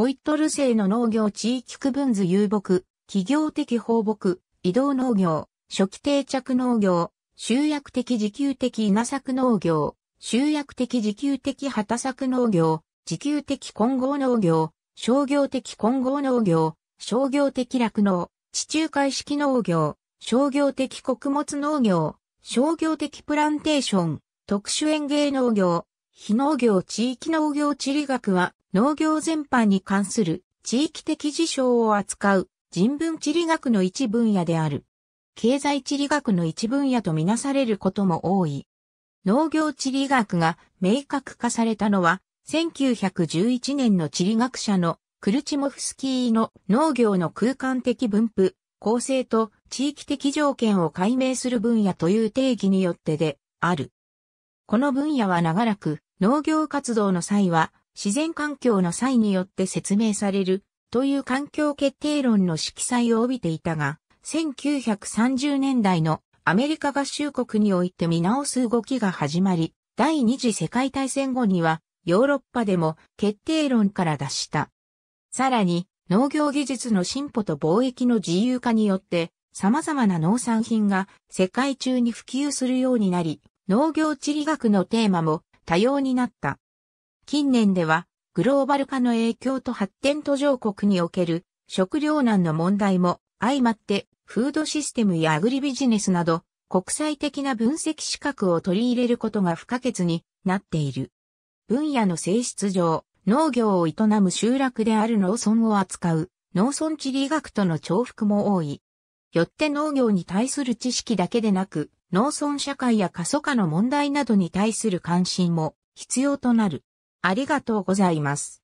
ホイットル製の農業地域区分図遊牧、企業的放牧、移動農業、初期定着農業、集約的自給的稲作農業、集約的自給的畑作農業、自給的混合農業、商業的混合農業、商業的酪農、地中海式農業、商業的穀物農業、商業的プランテーション、特殊園芸農業、非農業地域農業地理学は、農業全般に関する地域的事象を扱う人文地理学の一分野である。経済地理学の一分野とみなされることも多い。農業地理学が明確化されたのは、1911年の地理学者のクルチモフスキーの農業の空間的分布、構成と地域的条件を解明する分野という定義によってである。この分野は長らく農業活動の際は自然環境の際によって説明されるという環境決定論の色彩を帯びていたが、1930年代のアメリカ合衆国において見直す動きが始まり、第二次世界大戦後にはヨーロッパでも決定論から脱した。さらに農業技術の進歩と貿易の自由化によって様々な農産品が世界中に普及するようになり、農業地理学のテーマも多様になった。近年では、グローバル化の影響と発展途上国における食糧難の問題も相まって、フードシステムやアグリビジネスなど、国際的な分析資格を取り入れることが不可欠になっている。分野の性質上、農業を営む集落である農村を扱う農村地理学との重複も多い。よって農業に対する知識だけでなく、農村社会や過疎化の問題などに対する関心も必要となる。ありがとうございます。